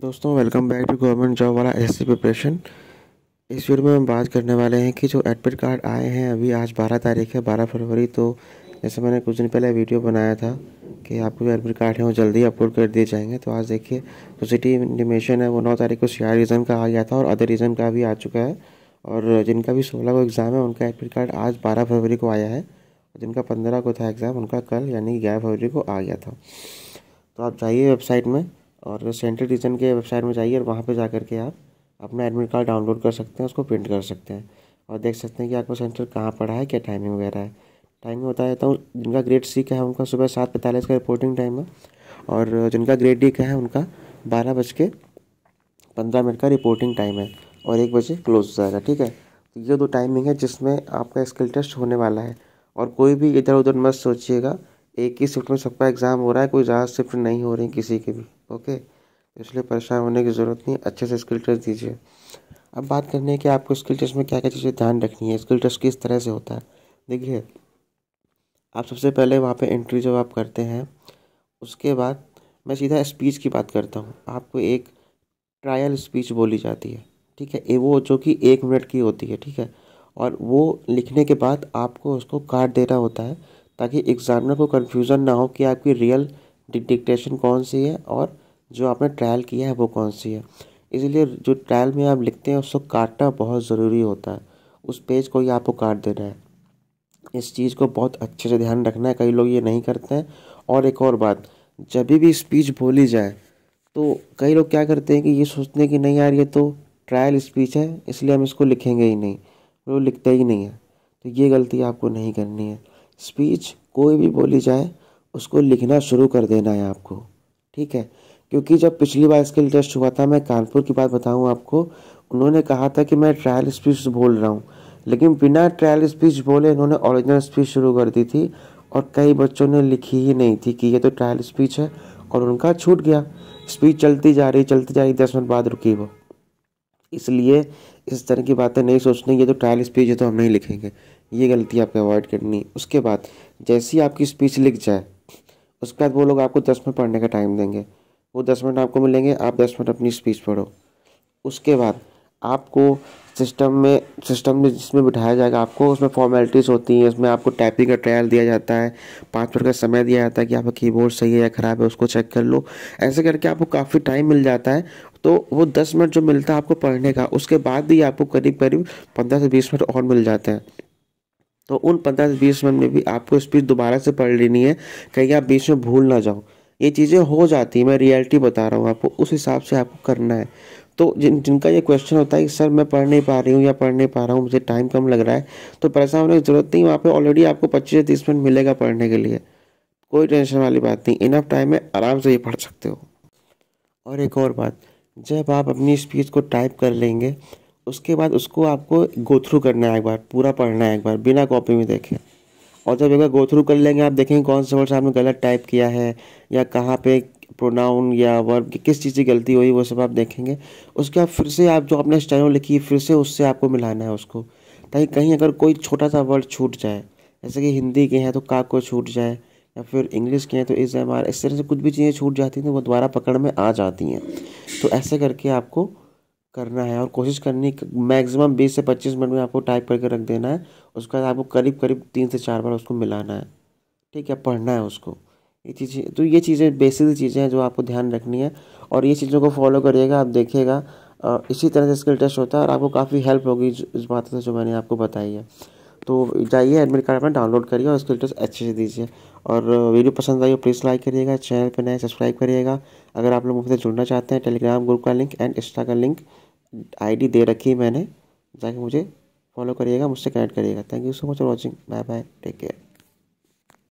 दोस्तों welcome back to government job वाला S preparation इस वीडियो में हम बात करने वाले हैं कि जो एडमिट कार्ड आए हैं अभी आज 12 तारीख है 12 फरवरी तो जैसे मैंने कुछ दिन पहले वीडियो बनाया था कि आपको जो एडमिट कार्ड है वो जल्दी अपलोड कर दिए जाएंगे तो आज देखिए जो सिटी इंडिमेशन है वो नौ तारीख को सिया रीज़न का आ गया था और अदर रीज़न का भी आ चुका है और जिनका भी सोलह को एग्ज़ाम है उनका एडमिट कार्ड आज बारह फरवरी को आया है जिनका पंद्रह को था एग्ज़ाम उनका कल यानी ग्यारह फरवरी को आ गया था तो आप जाइए वेबसाइट में और सेंट्रल रीजन के वेबसाइट में जाइए और वहाँ पे जा करके आप अपना एडमिट कार्ड डाउनलोड कर सकते हैं उसको प्रिंट कर सकते हैं और देख सकते हैं कि आपका सेंटर कहाँ पड़ा है क्या टाइमिंग वगैरह है टाइमिंग बता देता हूँ जिनका ग्रेड सी का है उनका सुबह सात पैंतालीस का रिपोर्टिंग टाइम है और जिनका ग्रेड डी का है उनका बारह बज के पंद्रह मिनट का रिपोर्टिंग टाइम है और एक बजे क्लोज हो जाएगा ठीक है तो ये दो टाइमिंग है जिसमें आपका स्किल टेस्ट होने वाला है और कोई भी इधर उधर मत सोचिएगा एक ही शिफ्ट में सबका एग्ज़ाम हो रहा है कोई ज़्यादा शिफ्ट नहीं हो रही किसी के भी ओके तो इसलिए परेशान होने की ज़रूरत नहीं अच्छे से स्किल टेस्ट दीजिए अब बात करने की आपको स्किल टेस्ट में क्या क्या चीज़ें ध्यान रखनी है स्किल टेस्ट किस तरह से होता है देखिए आप सबसे पहले वहाँ पे एंट्री जब आप करते हैं उसके बाद मैं सीधा स्पीच की बात करता हूँ आपको एक ट्रायल स्पीच बोली जाती है ठीक है वो जो कि एक मिनट की होती है ठीक है और वो लिखने के बाद आपको उसको कार्ड देना होता है ताकि एग्ज़ामिनर को कन्फ्यूज़न ना हो कि आपकी रियल डिक्टेशन कौन सी है और जो आपने ट्रायल किया है वो कौन सी है इसलिए जो ट्रायल में आप लिखते हैं उसको काटना बहुत ज़रूरी होता है उस पेज को ही आपको काट देना है इस चीज़ को बहुत अच्छे से ध्यान रखना है कई लोग ये नहीं करते हैं और एक और बात जब भी स्पीच बोली जाए तो कई लोग क्या करते हैं कि ये सोचते हैं कि नहीं यार ये तो ट्रायल स्पीच है इसलिए हम इसको लिखेंगे ही नहीं वो लिखते ही नहीं है तो ये गलती आपको नहीं करनी है स्पीच कोई भी बोली जाए उसको लिखना शुरू कर देना है आपको ठीक है क्योंकि जब पिछली बार स्किल टेस्ट हुआ था मैं कानपुर की बात बताऊं आपको उन्होंने कहा था कि मैं ट्रायल स्पीच बोल रहा हूं लेकिन बिना ट्रायल स्पीच बोले इन्होंने ओरिजिनल स्पीच शुरू कर दी थी और कई बच्चों ने लिखी ही नहीं थी कि ये तो ट्रायल स्पीच है और उनका छूट गया स्पीच चलती जा रही चलती जा रही दस मिनट बाद रुकी वो इसलिए इस तरह की बातें नहीं सोचनी ये तो ट्रायल स्पीच है तो हम नहीं लिखेंगे ये गलती आपको अवॉइड करनी उसके बाद जैसी आपकी स्पीच लिख जाए उसके बाद वो लोग आपको दस मिनट पढ़ने का टाइम देंगे वो दस मिनट आपको मिलेंगे आप दस मिनट अपनी स्पीच पढ़ो उसके बाद आपको सिस्टम में सिस्टम में जिसमें बिठाया जाएगा आपको उसमें फॉर्मेलिटीज़ होती हैं उसमें आपको टाइपिंग का ट्रायल दिया जाता है पाँच मिनट का समय दिया जाता है कि आपका कीबोर्ड सही है या ख़राब है उसको चेक कर लो ऐसे करके आपको काफ़ी टाइम मिल जाता है तो वो दस मिनट जो मिलता है आपको पढ़ने का उसके बाद भी आपको करीब करीब पंद्रह से बीस मिनट और मिल जाते हैं तो उन पंद्रह से बीस मिनट में भी आपको स्पीच दोबारा से पढ़ लेनी है कहीं आप बीच में भूल ना जाओ ये चीज़ें हो जाती हैं मैं रियलिटी बता रहा हूँ आपको उस हिसाब से आपको करना है तो जिन जिनका ये क्वेश्चन होता है कि सर मैं पढ़ नहीं पा रही हूँ या पढ़ नहीं पा रहा हूँ मुझे टाइम कम लग रहा है तो परेशान होने की ज़रूरत नहीं वहाँ पे ऑलरेडी आपको पच्चीस से तीस मिनट मिलेगा पढ़ने के लिए कोई टेंशन वाली बात नहीं इनफ टाइम में आराम से ये पढ़ सकते हो और एक और बात जब आप अपनी स्पीच को टाइप कर लेंगे उसके बाद उसको आपको गो थ्रू करना है एक बार पूरा पढ़ना है एक बार बिना कॉपी में देखे और जब एक बार गो थ्रू कर लेंगे आप देखेंगे कौन सा वर्ड आपने गलत टाइप किया है या कहाँ पे प्रोनाउन या वर्ब की किस चीज़ की गलती हुई वो सब आप देखेंगे उसके बाद फिर से आप जो आपने स्टेनो लिखी फिर से उससे आपको मिलाना है उसको ताकि कहीं अगर कोई छोटा सा वर्ड छूट जाए जैसे कि हिंदी के हैं तो का को छूट जाए या फिर इंग्लिश के हैं तो इज एम आर इस तरह से कुछ भी चीज़ें छूट जाती हैं तो वो दोबारा पकड़ में आ जाती हैं तो ऐसे करके आपको करना है और कोशिश करनी मैक्सिमम बीस से पच्चीस मिनट में आपको टाइप करके रख देना है उसके बाद आपको करीब करीब तीन से चार बार उसको मिलाना है ठीक है पढ़ना है उसको ये चीज़ें तो ये चीज़ें बेसिक चीज़ें हैं जो आपको ध्यान रखनी है और ये चीज़ों को फॉलो करिएगा आप देखिएगा इसी तरह से स्किल टेस्ट होता है और आपको काफ़ी हेल्प होगी इस बात से जो मैंने आपको बताई है तो जाइए एडमिट कार्ड अपना डाउनलोड करिए और उसके डिटेल्स अच्छे से दीजिए और वीडियो पसंद आई हो प्लीज़ लाइक करिएगा चैनल पर नए सब्सक्राइब करिएगा अगर आप लोग मुझसे जुड़ना चाहते हैं टेलीग्राम ग्रुप का लिंक एंड इंस्टा का लिंक आईडी दे रखी है मैंने जाके मुझे फॉलो करिएगा मुझसे कनेक्ट करिएगा thank you so much for watching bye bye take care